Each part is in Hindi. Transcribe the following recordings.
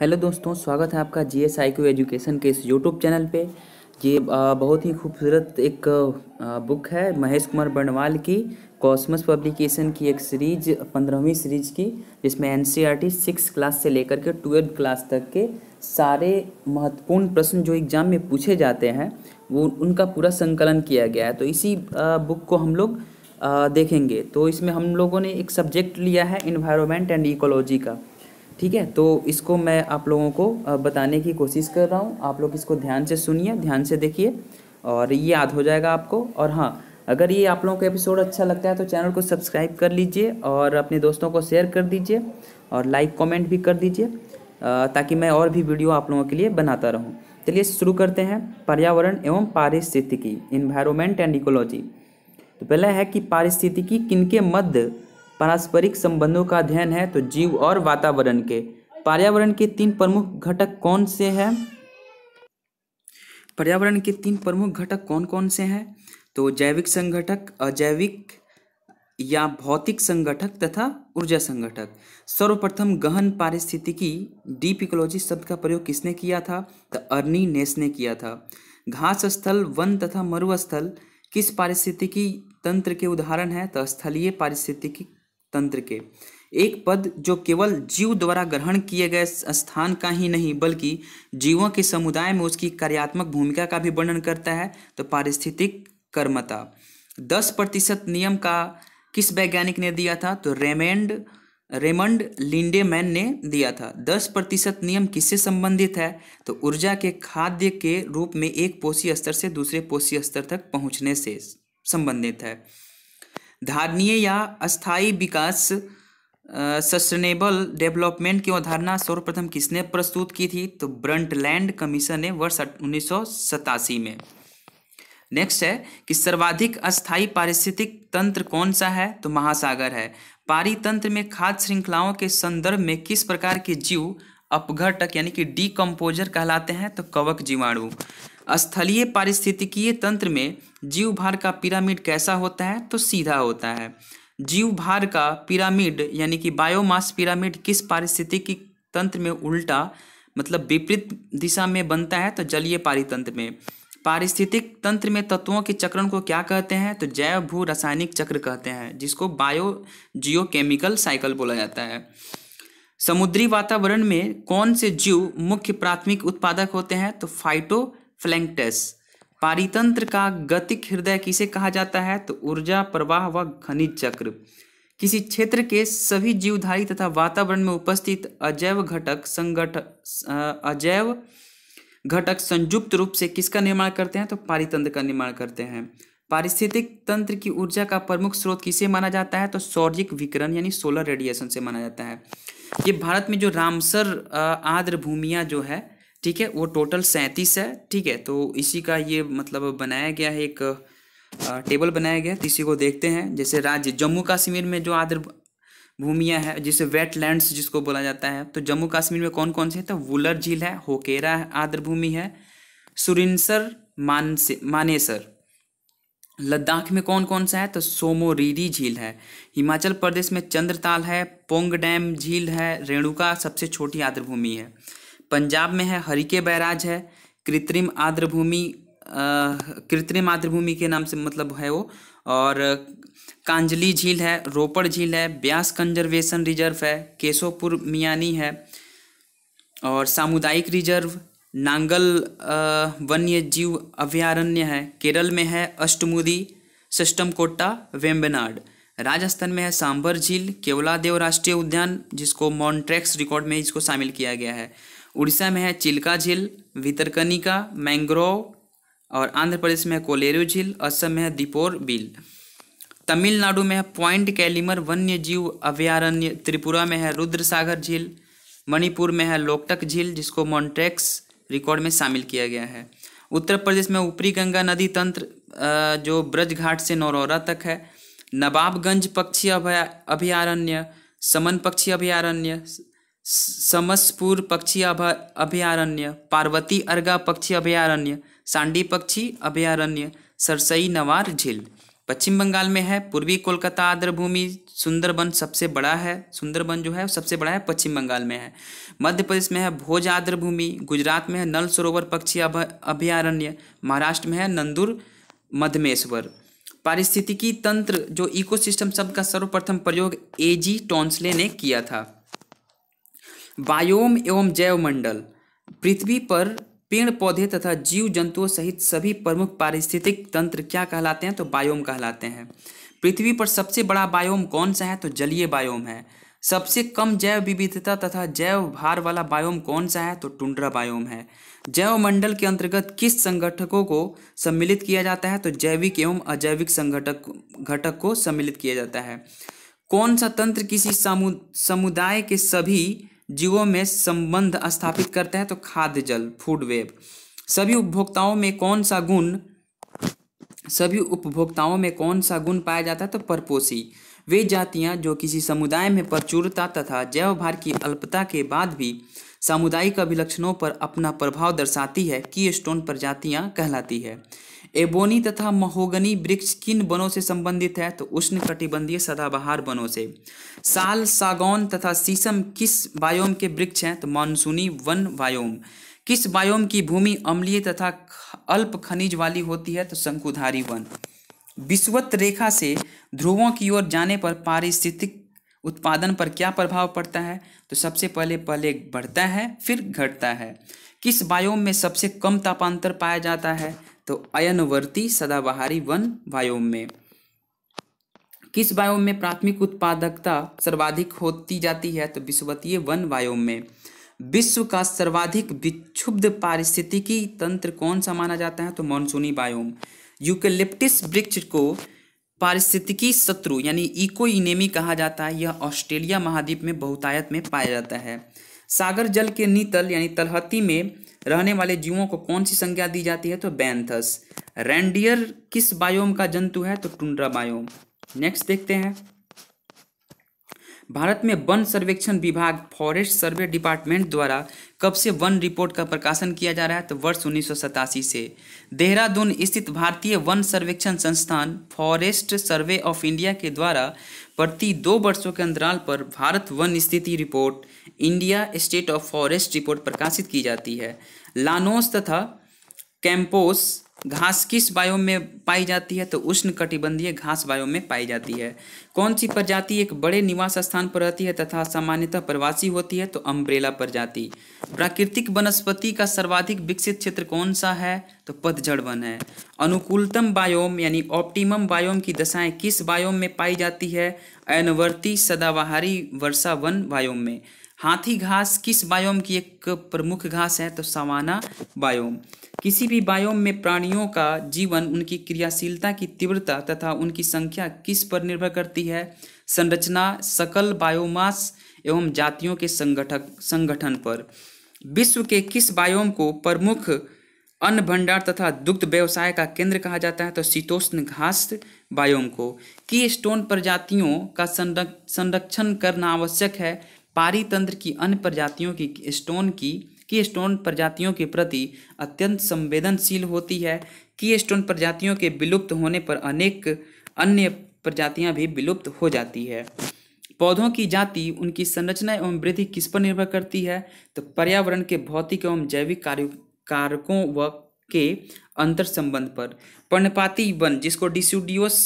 हेलो दोस्तों स्वागत है आपका जी एस आई एजुकेशन के इस यूट्यूब चैनल पे ये बहुत ही खूबसूरत एक बुक है महेश कुमार बर्णवाल की कॉस्मस पब्लिकेशन की एक सीरीज पंद्रहवीं सीरीज की जिसमें N C R T six class से लेकर के ट्वेल्थ क्लास तक के सारे महत्वपूर्ण प्रश्न जो एग्ज़ाम में पूछे जाते हैं वो उनका पूरा संकलन किया गया है तो इसी बुक को हम लोग देखेंगे तो इसमें हम लोगों ने एक सब्जेक्ट लिया है इन्वायरमेंट एंड इकोलॉजी का ठीक है तो इसको मैं आप लोगों को बताने की कोशिश कर रहा हूँ आप लोग इसको ध्यान से सुनिए ध्यान से देखिए और ये याद हो जाएगा आपको और हाँ अगर ये आप लोगों को एपिसोड अच्छा लगता है तो चैनल को सब्सक्राइब कर लीजिए और अपने दोस्तों को शेयर कर दीजिए और लाइक कमेंट भी कर दीजिए ताकि मैं और भी वीडियो आप लोगों के लिए बनाता रहूँ चलिए शुरू करते हैं पर्यावरण एवं पारिस्थितिकी इन्वायरमेंट एंड इकोलॉजी तो पहला है कि पारिस्थितिकी किनके मध्य पारस्परिक संबंधों का अध्ययन है तो जीव और वातावरण के पर्यावरण के तीन प्रमुख घटक कौन से हैं पर्यावरण के तीन प्रमुख घटक कौन कौन से हैं तो जैविक संगठक अजैविक या भौतिक संगठक तथा ऊर्जा संगठक सर्वप्रथम गहन पारिस्थितिकी डीप इकोलॉजी शब्द का प्रयोग किसने किया था तो अर्नी नेस ने किया था घास स्थल वन तथा मरुस्थल किस पारिस्थितिकी तंत्र के उदाहरण है तो स्थलीय पारिस्थितिकी तंत्र के एक पद जो केवल जीव द्वारा ग्रहण किए गए स्थान का ही नहीं बल्कि जीवों के समुदाय में उसकी कार्यात्मक भूमिका का भी वर्णन करता है तो पारिस्थितिक कर्मता दस प्रतिशत नियम का किस वैज्ञानिक ने दिया था तो रेमेंड रेमंड लिंडेमैन ने दिया था दस प्रतिशत नियम किससे संबंधित है तो ऊर्जा के खाद्य के रूप में एक पोषी स्तर से दूसरे पोषी स्तर तक पहुंचने से संबंधित है धारणीय या अस्थायी विकास सस्टेनेबल डेवलपमेंट की अवधारणा सर्वप्रथम किसने प्रस्तुत की थी तो ब्रंटलैंड कमीशन ने वर्ष उन्नीस में नेक्स्ट है कि सर्वाधिक अस्थायी पारिस्थितिक तंत्र कौन सा है तो महासागर है पारितंत्र में खाद्य श्रृंखलाओं के संदर्भ में किस प्रकार के जीव अपघटक यानी कि डीकम्पोजर कहलाते हैं तो कवक जीवाणु स्थलीय पारिस्थितिकीय तंत्र में जीव भार का पिरामिड कैसा होता है तो सीधा होता है जीव भार का पिरामिड यानी कि बायोमास पिरामिड किस पारिस्थितिकी तंत्र में उल्टा मतलब विपरीत दिशा में बनता है तो जलीय पारितंत्र में पारिस्थितिक तंत्र में तत्वों के चक्रण को क्या कहते हैं तो जैव भू रासायनिक चक्र कहते हैं जिसको बायो जियोकेमिकल साइकिल बोला जाता है समुद्री वातावरण में कौन से जीव मुख्य प्राथमिक उत्पादक होते हैं तो फाइटो फ्लैंक्टस पारितंत्र का गतिक हृदय किसे कहा जाता है तो ऊर्जा प्रवाह व खनिज चक्र किसी क्षेत्र के सभी जीवधारी तथा वातावरण में उपस्थित अजैव घटक संगठ अजैव घटक संयुक्त रूप से किसका निर्माण करते हैं तो पारितंत्र का निर्माण करते हैं पारिस्थितिक तंत्र की ऊर्जा का प्रमुख स्रोत किसे माना जाता है तो सौर्जिक विकरण यानी सोलर रेडिएशन से माना जाता है ये भारत में जो रामसर आर्द्र भूमिया जो है ठीक है वो टोटल सैंतीस है ठीक है तो इसी का ये मतलब बनाया गया है एक टेबल बनाया गया है तो इसी को देखते हैं जैसे राज्य जम्मू कश्मीर में जो आदर भूमिया है जिसे वेटलैंड्स जिसको बोला जाता है तो जम्मू कश्मीर में कौन कौन से है तो वुलर झील है होकेरा आदर भूमि है सुरिनसर मानसे मानेसर लद्दाख में कौन कौन सा है तो सोमोरीरी झील है हिमाचल प्रदेश में चंद्रताल है पोंग डैम झील है रेणुका सबसे छोटी भूमि है पंजाब में है हरिके बैराज है कृत्रिम आर्द्रभूमि कृत्रिम आर्द्रभूमि के नाम से मतलब है वो और कांजली झील है रोपड़ झील है ब्यास कंजर्वेशन रिजर्व है केशोपुर मियानी है और सामुदायिक रिजर्व नांगल वन्य जीव अभयारण्य है केरल में है अष्टमुदी सिस्टम कोटा वेम्बेनाड राजस्थान में है सांभर झील केवलादेव राष्ट्रीय उद्यान जिसको मॉन्ट्रेक्स रिकॉर्ड में इसको शामिल किया गया है उड़ीसा में है चिल्का झील भितरकनिका मैंग्रोव और आंध्र प्रदेश में है कोलेरू झील असम में है दीपोर बिल तमिलनाडु में है पॉइंट कैलिमर वन्य जीव अभयारण्य त्रिपुरा में है रुद्र सागर झील मणिपुर में है लोकटक झील जिसको मॉन्ट्रेक्स रिकॉर्ड में शामिल किया गया है उत्तर प्रदेश में ऊपरी गंगा नदी तंत्र जो ब्रज घाट से नौरौरा तक है नवाबगंज पक्षी अभया अभयारण्य समन पक्षी अभयारण्य समसपुर पक्षी अभयारण्य पार्वती अर्गा पक्षी अभयारण्य सांडी पक्षी अभयारण्य सरसई नवार झील पश्चिम बंगाल में है पूर्वी कोलकाता आर्द्रभूमि सुंदरबन सबसे बड़ा है सुंदरबन जो है सबसे बड़ा है पश्चिम बंगाल में है मध्य प्रदेश में है भोज आर्द्रभूमि गुजरात में है नल सरोवर पक्षी अभयारण्य महाराष्ट्र में है नंदूर मधमेश्वर पारिस्थितिकी तंत्र जो इकोसिस्टम शब्द का सर्वप्रथम प्रयोग एजी टॉन्सले ने किया था वायोम एवं जैव मंडल पृथ्वी पर पेड़ पौधे तथा जीव जंतुओं सहित सभी प्रमुख पारिस्थितिक तंत्र क्या कहलाते हैं तो बायोम कहलाते हैं पृथ्वी पर सबसे बड़ा बायोम कौन सा है तो जलीय बायोम है सबसे कम जैव विविधता तथा जैव भार वाला बायोम कौन सा है तो टुंड्रा बायोम है जैव मंडल के अंतर्गत किस संगठकों को सम्मिलित किया जाता है तो जैविक एवं अजैविक संगठक घटक को सम्मिलित किया जाता है कौन सा तंत्र किसी समुदाय के सभी जीवों में संबंध स्थापित करते हैं तो खाद्य जल फूड वेब सभी उपभोक्ताओं में कौन सा गुण सभी उपभोक्ताओं में कौन सा गुण पाया जाता है तो परपोषी वे जातियां जो किसी समुदाय में प्रचुरता तथा जैव भार की अल्पता के बाद भी सामुदायिक अभिलक्षणों पर अपना प्रभाव दर्शाती है की स्टोन प्रजातियां कहलाती है एबोनी तथा महोगनी वृक्ष किन वनों से संबंधित है तो उष्ण कटिबंधीय सदाबहार वनों से साल सागौन तथा सीसम किस बायोम के वृक्ष हैं तो मानसूनी वन बायोम किस बायोम की भूमि अम्लीय तथा अल्प खनिज वाली होती है तो शंकुधारी वन विश्वत रेखा से ध्रुवों की ओर जाने पर पारिस्थितिक उत्पादन पर क्या प्रभाव पड़ता है तो सबसे पहले पहले बढ़ता है फिर घटता है किस बायोम में सबसे कम तापांतर पाया जाता है तो अयनवर्ती सदाबहारी वन वायोम में किस वायोम में प्राथमिक उत्पादकता सर्वाधिक होती जाती है तो विश्वतीय वन वायोम में विश्व का सर्वाधिक विक्षुब्ध पारिस्थितिकी तंत्र कौन सा माना जाता है तो मानसूनी वायोम यूकेलिप्टिस वृक्ष को पारिस्थितिकी शत्रु यानी इको इनेमी कहा जाता है यह ऑस्ट्रेलिया महाद्वीप में बहुतायत में पाया जाता है सागर जल के नीतल यानी तलहती में रहने वाले जीवों को कौन सी संज्ञा दी जाती है तो बैंथस रेंडियर किस बायोम का जंतु है तो टुंड्रा बायोम नेक्स्ट देखते हैं भारत में वन सर्वेक्षण विभाग फॉरेस्ट सर्वे डिपार्टमेंट द्वारा कब से वन रिपोर्ट का प्रकाशन किया जा रहा है तो वर्ष उन्नीस से देहरादून स्थित भारतीय वन सर्वेक्षण संस्थान फॉरेस्ट सर्वे ऑफ इंडिया के द्वारा प्रति दो वर्षों के अंतराल पर भारत वन स्थिति रिपोर्ट India state of forest report प्रकाशित की जाती है लानोस तथा कैंपोस घास किस बायोम में पाई जाती है तो उष्ण कटिबंधीय घास बायोम में पाई जाती है कौन सी प्रजाति एक बड़े निवास स्थान पर रहती है तथा सामान्यतः प्रवासी होती है तो अम्ब्रेला प्रजाति प्राकृतिक वनस्पति का सर्वाधिक विकसित क्षेत्र कौन सा है तो पतझड़ वन है अनुकूलतम बायोम यानी ऑप्टिमम बायोम की दशाएं किस बायोम में पाई जाती है अनवर्ती सदाबहारी वर्षा वन बायोम में हाथी घास किस बायोम की एक प्रमुख घास है तो सवाना बायोम किसी भी बायोम में प्राणियों का जीवन उनकी क्रियाशीलता की तीव्रता तथा उनकी संख्या किस पर निर्भर करती है संरचना सकल बायोमास एवं जातियों के संगठक संगठन पर विश्व के किस बायोम को प्रमुख अन्न भंडार तथा दुग्ध व्यवसाय का केंद्र कहा जाता है तो शीतोष्ण घास बायोम को की स्टोन प्रजातियों का संरक्षण करना आवश्यक है तंत्र की अन्य प्रजातियों की स्टोन की की स्टोन प्रजातियों के प्रति अत्यंत संवेदनशील होती है की स्टोन प्रजातियों के विलुप्त होने पर अनेक अन्य प्रजातियां भी विलुप्त हो जाती है पौधों की जाति उनकी संरचना एवं वृद्धि किस पर निर्भर करती है तो पर्यावरण के भौतिक एवं जैविक कार्य कारकों व के अंतर संबंध पर पर्णपाती वन जिसको डिस्यूडियोस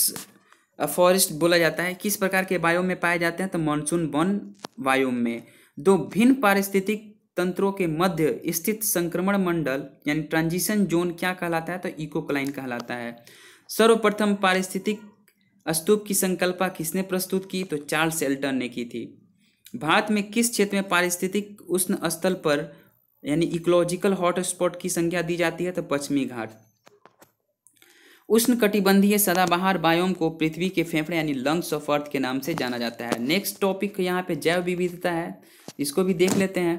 फॉरेस्ट बोला जाता है किस प्रकार के वायु में पाए जाते हैं तो मानसून वन वायु में दो भिन्न पारिस्थितिक तंत्रों के मध्य स्थित संक्रमण मंडल यानी ट्रांजिशन जोन क्या कहलाता है तो इकोक्लाइन कहलाता है सर्वप्रथम पारिस्थितिक स्तूप की संकल्पा किसने प्रस्तुत की तो चार्ल्स एल्टन ने की थी भारत में किस क्षेत्र में पारिस्थितिक उष्ण स्थल पर यानी इकोलॉजिकल हॉटस्पॉट की संख्या दी जाती है तो पश्चिमी घाट उष्ण कटिबंधीय सदाबहार बायोम को पृथ्वी के फेफड़े यानी लंग्स ऑफ अर्थ के नाम से जाना जाता है नेक्स्ट टॉपिक यहाँ पे जैव विविधता है इसको भी देख लेते हैं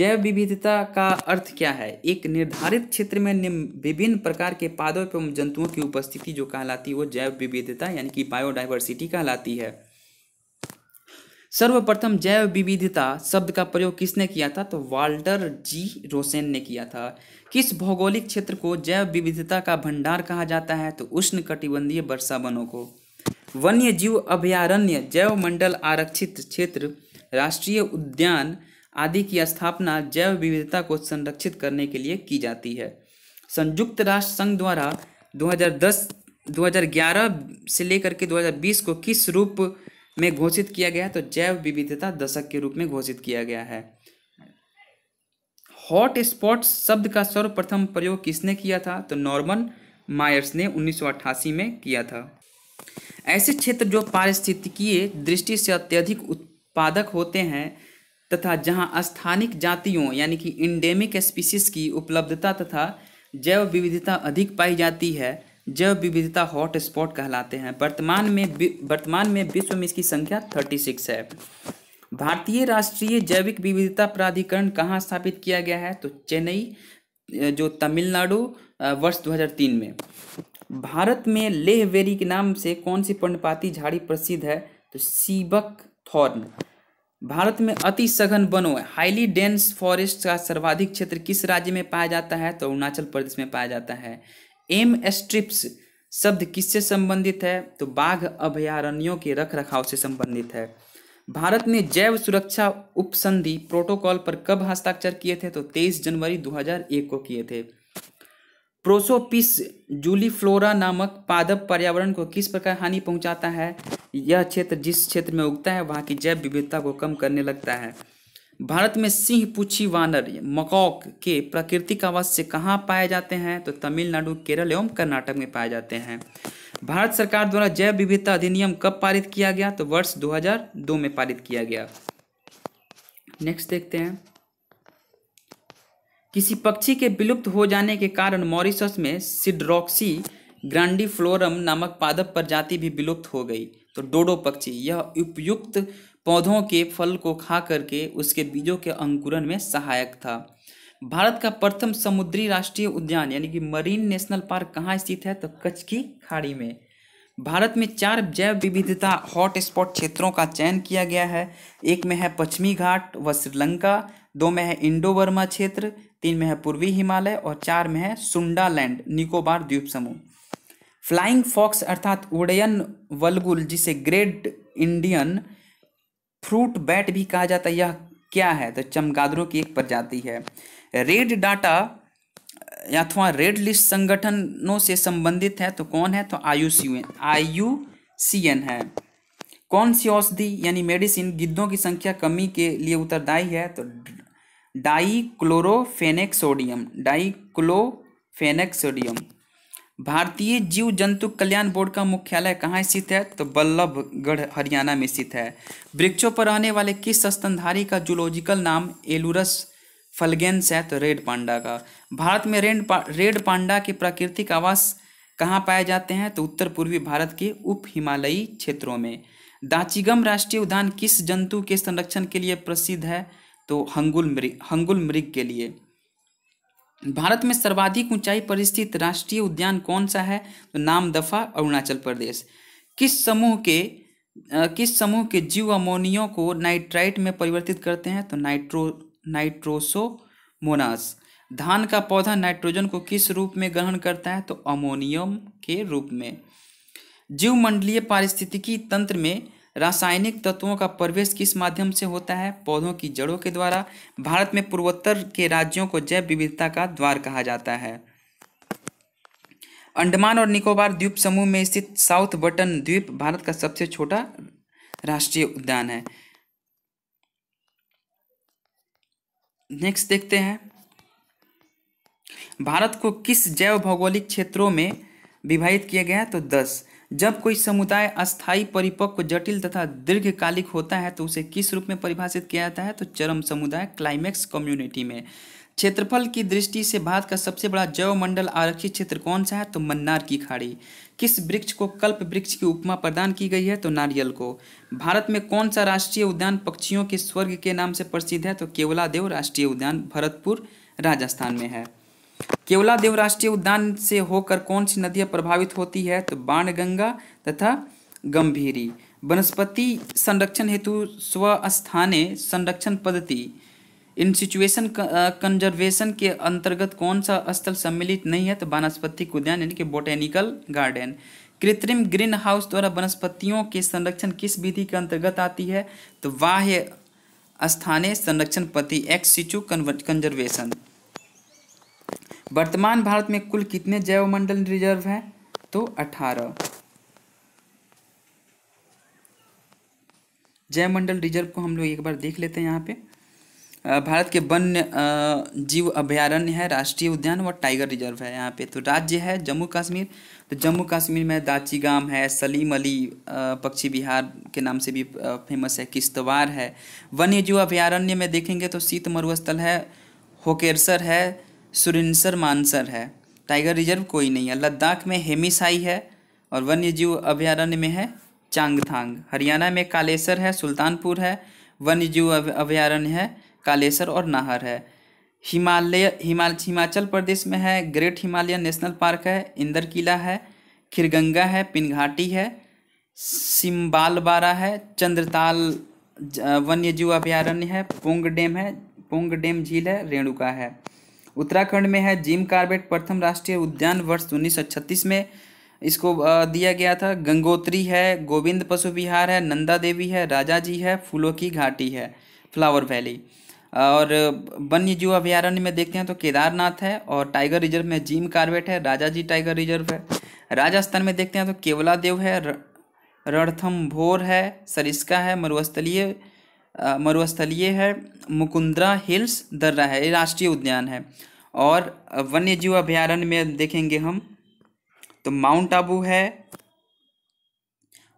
जैव विविधता का अर्थ क्या है एक निर्धारित क्षेत्र में विभिन्न प्रकार के पादों एवं जंतुओं की उपस्थिति जो कहलाती है वो जैव विविधता यानी कि बायोडाइवर्सिटी कहलाती है सर्वप्रथम जैव विविधता शब्द का प्रयोग किसने किया था तो वाल्टर जी रोसेन ने किया था किस भौगोलिक क्षेत्र को जैव विविधता का भंडार कहा जाता है तो उष्ण कटिबंधीय वर्षा वनों को वन्य जीव अभयारण्य जैव मंडल आरक्षित क्षेत्र राष्ट्रीय उद्यान आदि की स्थापना जैव विविधता को संरक्षित करने के लिए की जाती है संयुक्त राष्ट्र संघ द्वारा 2010 2011 से लेकर के 2020 को किस रूप में घोषित किया गया तो जैव विविधता दशक के रूप में घोषित किया गया है हॉट स्पॉट शब्द का सर्वप्रथम प्रयोग किसने किया था तो नॉर्मन मायर्स ने 1988 में किया था ऐसे क्षेत्र जो पारिस्थितिकीय दृष्टि से अत्यधिक उत्पादक होते हैं तथा जहां स्थानिक जातियों यानी कि इंडेमिक स्पीसीज की उपलब्धता तथा जैव विविधता अधिक पाई जाती है जैव विविधता हॉटस्पॉट कहलाते हैं वर्तमान में वर्तमान में विश्व में इसकी संख्या थर्टी सिक्स है भारतीय राष्ट्रीय जैविक विविधता प्राधिकरण कहाँ स्थापित किया गया है तो चेन्नई जो तमिलनाडु वर्ष 2003 में भारत में लेह वेरी के नाम से कौन सी पर्णपाती झाड़ी प्रसिद्ध है तो सीबक थॉर्न भारत में अति सघन वनों हाईली डेंस फॉरेस्ट का सर्वाधिक क्षेत्र किस राज्य में पाया जाता है तो अरुणाचल प्रदेश में पाया जाता है एम स्ट्रिप्स शब्द किससे संबंधित है तो बाघ अभयारण्यों के रख रखाव से संबंधित है भारत ने जैव सुरक्षा उपसंधि प्रोटोकॉल पर कब हस्ताक्षर किए थे तो 23 जनवरी 2001 को किए थे प्रोसोपिस जूलीफ्लोरा नामक पादप पर्यावरण को किस प्रकार हानि पहुंचाता है यह क्षेत्र जिस क्षेत्र में उगता है वहां की जैव विविधता को कम करने लगता है भारत में सिंह पुछी वानर मकौक के प्राकृतिक आवास से कहाँ पाए जाते हैं तो तमिलनाडु केरल एवं कर्नाटक में पाए जाते हैं भारत सरकार द्वारा जैव विविधता अधिनियम कब पारित किया गया तो वर्ष 2002 में पारित किया गया नेक्स्ट देखते हैं किसी पक्षी के विलुप्त हो जाने के कारण मॉरिसस में सिड्रॉक्सी ग्रांडी फ्लोरम नामक पादप प्रजाति भी विलुप्त हो गई तो डोडो पक्षी यह उपयुक्त पौधों के फल को खा करके उसके बीजों के अंकुरण में सहायक था भारत का प्रथम समुद्री राष्ट्रीय उद्यान यानी कि मरीन नेशनल पार्क कहाँ स्थित है तो कच्छ की खाड़ी में भारत में चार जैव विविधता हॉटस्पॉट क्षेत्रों का चयन किया गया है एक में है पश्चिमी घाट व श्रीलंका दो में है इंडो वर्मा क्षेत्र तीन में है पूर्वी हिमालय और चार में है सुंडालैंड निकोबार द्वीप समूह फ्लाइंग फॉक्स अर्थात उडयन वलगुल जिसे ग्रेट इंडियन फ्रूट बैट भी कहा जाता है यह क्या है तो चमगादड़ों की एक प्रजाति है रेड डाटा अथवा तो रेड लिस्ट संगठनों से संबंधित है तो कौन है तो आयु आयु सी एन है कौन सी औषधि यानी मेडिसिन गिद्धों की संख्या कमी के लिए उत्तरदायी है तो diclofenac sodium diclo sodium भारतीय जीव जंतु कल्याण बोर्ड का मुख्यालय कहाँ स्थित है तो बल्लभगढ़ हरियाणा में स्थित है वृक्षों पर रहने वाले किस स्तनधारी का जूलॉजिकल नाम एलुरस फलगेंस है तो रेड पांडा का भारत में रेड पा, रेड पांडा के प्राकृतिक आवास कहाँ पाए जाते हैं तो उत्तर पूर्वी भारत के उप हिमालयी क्षेत्रों में दाचीगम राष्ट्रीय उद्यान किस जंतु के संरक्षण के लिए प्रसिद्ध है तो हंगुल मृग हंगुल मृग के लिए भारत में सर्वाधिक ऊंचाई पर स्थित राष्ट्रीय उद्यान कौन सा है तो नाम दफा अरुणाचल प्रदेश किस समूह के किस समूह के जीव अमोनियो को नाइट्राइट में परिवर्तित करते हैं तो नाइट्रो नाइट्रोसोमोनास धान का पौधा नाइट्रोजन को किस रूप में ग्रहण करता है तो अमोनियम के रूप में जीव मंडलीय पारिस्थितिकी तंत्र में रासायनिक तत्वों का प्रवेश किस माध्यम से होता है पौधों की जड़ों के द्वारा भारत में पूर्वोत्तर के राज्यों को जैव विविधता का द्वार कहा जाता है अंडमान और निकोबार द्वीप समूह में स्थित साउथ बटन द्वीप भारत का सबसे छोटा राष्ट्रीय उद्यान है नेक्स्ट देखते हैं भारत को किस जैव भौगोलिक क्षेत्रों में विभाजित किया गया है तो दस जब कोई समुदाय अस्थायी परिपक्व जटिल तथा दीर्घकालिक होता है तो उसे किस रूप में परिभाषित किया जाता है तो चरम समुदाय क्लाइमैक्स कम्युनिटी में क्षेत्रफल की दृष्टि से भारत का सबसे बड़ा जैव मंडल आरक्षित क्षेत्र कौन सा है तो मन्नार की खाड़ी किस वृक्ष को कल्प वृक्ष की उपमा प्रदान की गई है तो नारियल को भारत में कौन सा राष्ट्रीय उद्यान पक्षियों के स्वर्ग के नाम से प्रसिद्ध है तो केवलादेव राष्ट्रीय उद्यान भरतपुर राजस्थान में है केवला देव राष्ट्रीय उद्यान से होकर कौन सी नदियाँ प्रभावित होती है तो बाणगंगा तथा गंभीरी वनस्पति संरक्षण हेतु स्वस्थाने संरक्षण पद्धति इन सिचुएशन कंजर्वेशन के अंतर्गत कौन सा स्थल सम्मिलित नहीं है तो वनस्पतिक उद्यान यानी कि बोटेनिकल गार्डन कृत्रिम ग्रीन हाउस द्वारा वनस्पतियों के संरक्षण किस विधि के अंतर्गत आती है तो बाह्य स्थानीय संरक्षण पद्धति एक्स सिचु कंजर्वेशन वर्तमान भारत में कुल कितने जैव मंडल रिजर्व हैं तो अठारह मंडल रिजर्व को हम लोग एक बार देख लेते हैं यहाँ पे भारत के वन्य जीव अभयारण्य है राष्ट्रीय उद्यान व टाइगर रिजर्व है यहाँ पे तो राज्य है जम्मू कश्मीर तो जम्मू कश्मीर में दाचीगाम है सलीम अली पक्षी विहार के नाम से भी फेमस है किश्तवाड़ है वन्य जीव अभयारण्य में देखेंगे तो शीत मरुस्थल है होकेरसर है सुरिनसर मानसर है टाइगर रिजर्व कोई नहीं है लद्दाख में हेमिसाई है और वन्य जीव अभ्यारण्य में है चांगथांग हरियाणा में कालेसर है सुल्तानपुर है वन्य जीव अभ्यारण्य है कालेसर और नाहर है हिमालय हिमाल हिमाचल प्रदेश में है ग्रेट हिमालयन नेशनल पार्क है इंदर किला है खिरगंगा है पिनघाटी है सिम्बालबारा है चंद्रताल वन्य जीव अभ्यारण्य है पोंग डैम है पोंग डैम झील है रेणुका है उत्तराखंड में है जिम कार्बेट प्रथम राष्ट्रीय उद्यान वर्ष उन्नीस में इसको दिया गया था गंगोत्री है गोविंद पशु विहार है नंदा देवी है राजा जी है फूलों की घाटी है फ्लावर वैली और वन्य जीव अभ्यारण्य में देखते हैं तो केदारनाथ है और टाइगर रिजर्व में जिम कार्बेट है राजा जी टाइगर रिजर्व है राजस्थान में देखते हैं तो केवला देव है भोर है सरिस्का है मरुस्थलीय मरुस्थलीय है मुकुंद्रा हिल्स दर्रा है ये राष्ट्रीय उद्यान है और वन्य जीव अभ्यारण्य में देखेंगे हम तो माउंट आबू है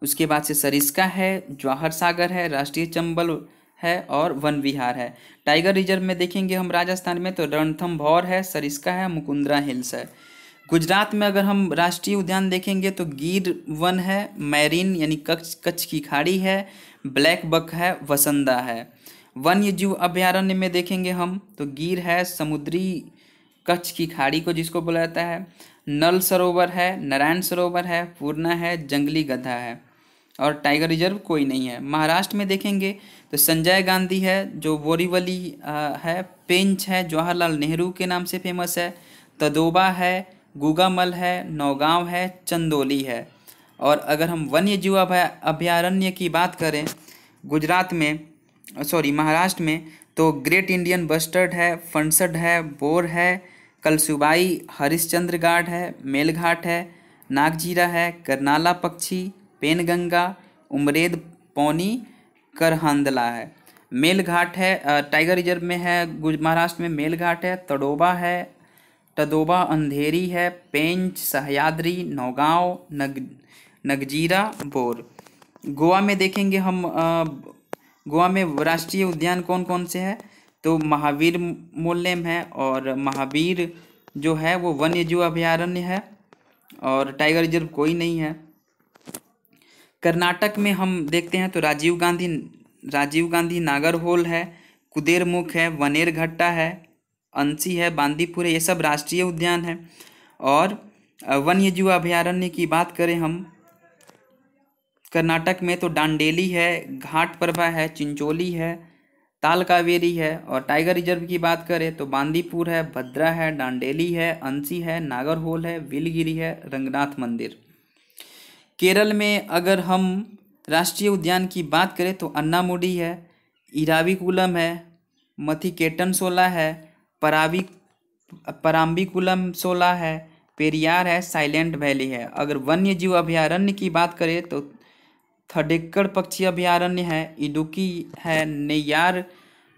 उसके बाद से सरिस्का है जवाहर सागर है राष्ट्रीय चंबल है और वन विहार है टाइगर रिजर्व में देखेंगे हम राजस्थान में तो रणथम भौर है सरिस्का है मुकुंद्रा हिल्स है गुजरात में अगर हम राष्ट्रीय उद्यान देखेंगे तो गिर वन है मैरिन यानी कच्छ कच्छ की खाड़ी है ब्लैक बक है वसंदा है वन्य जीव अभ्यारण्य में देखेंगे हम तो गिर है समुद्री कच्छ की खाड़ी को जिसको बोला जाता है नल सरोवर है नारायण सरोवर है पूर्णा है जंगली गधा है और टाइगर रिजर्व कोई नहीं है महाराष्ट्र में देखेंगे तो संजय गांधी है जो बोरीवली है पेंच है जवाहरलाल नेहरू के नाम से फेमस है तदोबा है गुगामल है नौगांव है चंदोली है और अगर हम वन्य जीव अभयारण्य की बात करें गुजरात में सॉरी महाराष्ट्र में तो ग्रेट इंडियन बस्टर्ड है फंसड है बोर है कलसुबाई हरिश्चंद्र घाट है मेलघाट है नागजीरा है करनाला पक्षी पेनगंगा उमरेद पौनी करहंदला है मेलघाट है टाइगर uh, रिजर्व में है महाराष्ट्र में मेलघाट है तड़ोबा है टदोबा अंधेरी है पेंच सहयाद्री नौगांव नग नगजीरा बोर गोवा में देखेंगे हम गोवा में राष्ट्रीय उद्यान कौन कौन से हैं तो महावीर मोल्लेम है और महावीर जो है वो वन्य जीव अभ्यारण्य है और टाइगर रिजर्व कोई नहीं है कर्नाटक में हम देखते हैं तो राजीव गांधी राजीव गांधी नागर होल है कुदेरमुख है वनेर घट्टा है अंसी है बांदीपुर है ये सब राष्ट्रीय उद्यान है और वन्य जीव अभ्यारण्य की बात करें हम कर्नाटक में तो डांडेली है घाट प्रभा है चिंचोली है ताल कावेरी है और टाइगर रिजर्व की बात करें तो बांदीपुर है भद्रा है डांडेली है अंसी है नागरहोल है विलगिरी है रंगनाथ मंदिर केरल में अगर हम राष्ट्रीय उद्यान की बात करें तो अन्नामुडी है इराविकुलम है मथिकेटन सोला है परावी पराम्बिकुलम सोला है पेरियार है साइलेंट वैली है अगर वन्य जीव अभ्यारण्य की बात करें तो थडेक्कड़ पक्षी अभ्यारण्य है इडुकी है नेयार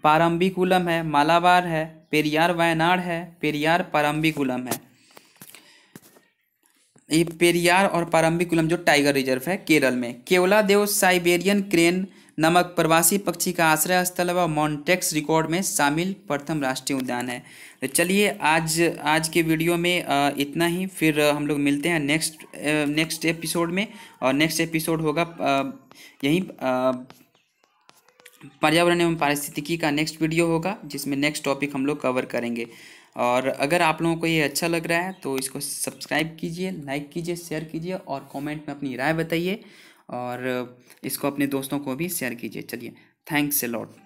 पारम्बिकुलम है मालाबार है पेरियार वायनाड है पेरियार पारम्बिकुलम है ये पेरियार और पारम्बिकुलम जो टाइगर रिजर्व है केरल में केवला देव साइबेरियन क्रेन नमक प्रवासी पक्षी का आश्रय स्थल व मॉन्टेक्स रिकॉर्ड में शामिल प्रथम राष्ट्रीय उद्यान है तो चलिए आज आज के वीडियो में इतना ही फिर हम लोग मिलते हैं नेक्स्ट नेक्स्ट एपिसोड में और नेक्स्ट एपिसोड होगा यहीं पर्यावरण एवं पारिस्थितिकी का नेक्स्ट वीडियो होगा जिसमें नेक्स्ट टॉपिक हम लोग कवर करेंगे और अगर आप लोगों को ये अच्छा लग रहा है तो इसको सब्सक्राइब कीजिए लाइक कीजिए शेयर कीजिए और कमेंट में अपनी राय बताइए और इसको अपने दोस्तों को भी शेयर कीजिए चलिए थैंक्स ए लॉट